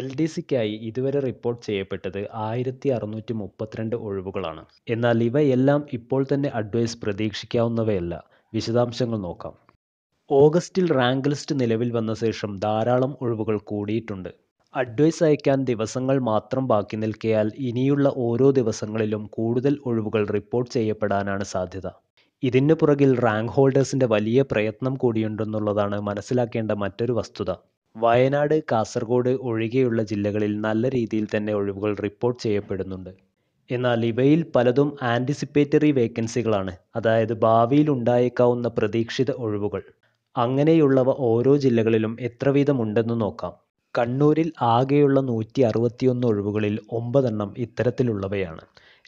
L D സിക്കായി ഇതുവരെ report ചെയ്യപ്പെട്ടത് ആയിരത്തി അറുന്നൂറ്റി മുപ്പത്തിരണ്ട് ഒഴിവുകളാണ് എന്നാൽ ഇവയെല്ലാം ഇപ്പോൾ തന്നെ അഡ്വൈസ് പ്രതീക്ഷിക്കാവുന്നവയല്ല വിശദാംശങ്ങൾ നോക്കാം ഓഗസ്റ്റിൽ റാങ്ക് ലിസ്റ്റ് നിലവിൽ വന്ന ശേഷം ധാരാളം ഒഴിവുകൾ കൂടിയിട്ടുണ്ട് അഡ്വൈസ് അയക്കാൻ ദിവസങ്ങൾ മാത്രം ബാക്കി നിൽക്കിയാൽ ഇനിയുള്ള ഓരോ ദിവസങ്ങളിലും കൂടുതൽ ഒഴിവുകൾ റിപ്പോർട്ട് ചെയ്യപ്പെടാനാണ് സാധ്യത ഇതിനു പുറകിൽ റാങ്ക് ഹോൾഡേഴ്സിൻ്റെ വലിയ പ്രയത്നം കൂടിയുണ്ടെന്നുള്ളതാണ് മനസ്സിലാക്കേണ്ട മറ്റൊരു വസ്തുത വയനാട് കാസർഗോഡ് ഒഴികെയുള്ള ജില്ലകളിൽ നല്ല രീതിയിൽ തന്നെ ഒഴിവുകൾ റിപ്പോർട്ട് ചെയ്യപ്പെടുന്നുണ്ട് എന്നാൽ ഇവയിൽ പലതും ആൻറ്റിസിപ്പേറ്ററി വേക്കൻസികളാണ് അതായത് ഭാവിയിൽ ഉണ്ടായേക്കാവുന്ന പ്രതീക്ഷിത ഒഴിവുകൾ അങ്ങനെയുള്ളവ ഓരോ ജില്ലകളിലും എത്ര വീതം ഉണ്ടെന്ന് നോക്കാം കണ്ണൂരിൽ ആകെയുള്ള നൂറ്റി അറുപത്തിയൊന്ന് ഒഴിവുകളിൽ ഒമ്പതെണ്ണം ഇത്തരത്തിലുള്ളവയാണ്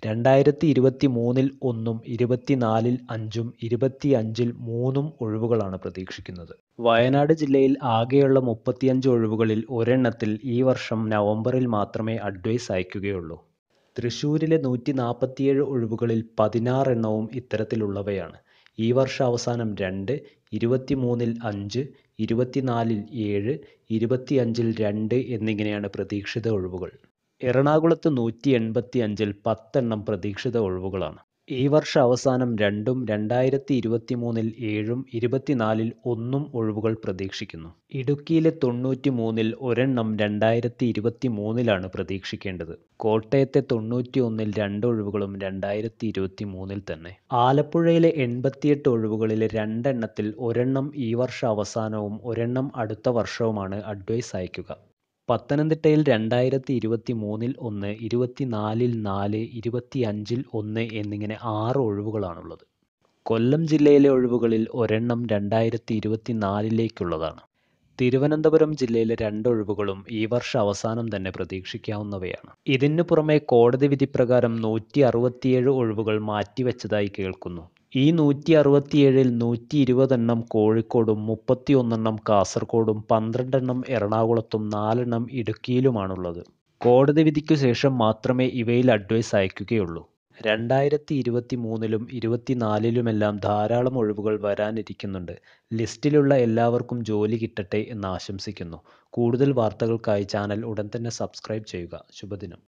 രണ്ടായിരത്തി ഇരുപത്തി മൂന്നിൽ ഒന്നും ഇരുപത്തിനാലിൽ അഞ്ചും ഇരുപത്തി അഞ്ചിൽ മൂന്നും ഒഴിവുകളാണ് പ്രതീക്ഷിക്കുന്നത് വയനാട് ജില്ലയിൽ ആകെയുള്ള മുപ്പത്തിയഞ്ച് ഒഴിവുകളിൽ ഒരെണ്ണത്തിൽ ഈ വർഷം നവംബറിൽ മാത്രമേ അഡ്വൈസ് അയക്കുകയുള്ളൂ തൃശ്ശൂരിലെ നൂറ്റി നാൽപ്പത്തിയേഴ് ഒഴിവുകളിൽ പതിനാറെണ്ണവും ഇത്തരത്തിലുള്ളവയാണ് ഈ വർഷാവസാനം രണ്ട് ഇരുപത്തി മൂന്നിൽ അഞ്ച് ഇരുപത്തി നാലിൽ ഏഴ് ഇരുപത്തി അഞ്ചിൽ രണ്ട് എന്നിങ്ങനെയാണ് പ്രതീക്ഷിത ഒഴിവുകൾ എറണാകുളത്ത് നൂറ്റി എൺപത്തി അഞ്ചിൽ പത്തെണ്ണം പ്രതീക്ഷിത ഒഴിവുകളാണ് ഈ വർഷ അവസാനം രണ്ടും രണ്ടായിരത്തി ഇരുപത്തി മൂന്നിൽ ഏഴും ഇരുപത്തിനാലിൽ ഒന്നും ഒഴിവുകൾ പ്രതീക്ഷിക്കുന്നു ഇടുക്കിയിലെ തൊണ്ണൂറ്റി മൂന്നിൽ ഒരെണ്ണം രണ്ടായിരത്തി ഇരുപത്തി മൂന്നിലാണ് പ്രതീക്ഷിക്കേണ്ടത് കോട്ടയത്തെ തൊണ്ണൂറ്റി ഒന്നിൽ രണ്ട് ഒഴിവുകളും രണ്ടായിരത്തി ഇരുപത്തി മൂന്നിൽ തന്നെ ആലപ്പുഴയിലെ എൺപത്തിയെട്ട് ഒഴിവുകളിലെ രണ്ടെണ്ണത്തിൽ ഒരെണ്ണം ഈ വർഷ അവസാനവും ഒരെണ്ണം അടുത്ത വർഷവുമാണ് അഡ്വൈസ് അയക്കുക പത്തനംതിട്ടയിൽ രണ്ടായിരത്തി ഇരുപത്തി മൂന്നിൽ ഒന്ന് ഇരുപത്തിനാലിൽ നാല് ഇരുപത്തി അഞ്ചിൽ ഒന്ന് എന്നിങ്ങനെ ആറ് ഒഴിവുകളാണുള്ളത് കൊല്ലം ജില്ലയിലെ ഒഴിവുകളിൽ ഒരെണ്ണം രണ്ടായിരത്തി ഇരുപത്തിനാലിലേക്കുള്ളതാണ് തിരുവനന്തപുരം ജില്ലയിലെ രണ്ടൊഴിവുകളും ഈ വർഷ അവസാനം തന്നെ പ്രതീക്ഷിക്കാവുന്നവയാണ് ഇതിനു പുറമെ കോടതി വിധിപ്രകാരം നൂറ്റി അറുപത്തിയേഴ് ഒഴിവുകൾ മാറ്റിവെച്ചതായി കേൾക്കുന്നു ഈ നൂറ്റി അറുപത്തിയേഴിൽ നൂറ്റി ഇരുപതെണ്ണം കോഴിക്കോടും മുപ്പത്തിയൊന്നെണ്ണം കാസർഗോഡും പന്ത്രണ്ടെണ്ണം എറണാകുളത്തും നാലെണ്ണം ഇടുക്കിയിലുമാണുള്ളത് കോടതി വിധിക്കു ശേഷം മാത്രമേ ഇവയിൽ അഡ്വൈസ് അയക്കുകയുള്ളൂ രണ്ടായിരത്തി ഇരുപത്തി മൂന്നിലും ഇരുപത്തിനാലിലുമെല്ലാം ധാരാളം ഒഴിവുകൾ വരാനിരിക്കുന്നുണ്ട് ലിസ്റ്റിലുള്ള എല്ലാവർക്കും ജോലി കിട്ടട്ടെ എന്ന് ആശംസിക്കുന്നു കൂടുതൽ വാർത്തകൾക്കായി ചാനൽ ഉടൻ തന്നെ സബ്സ്ക്രൈബ് ചെയ്യുക ശുഭദിനം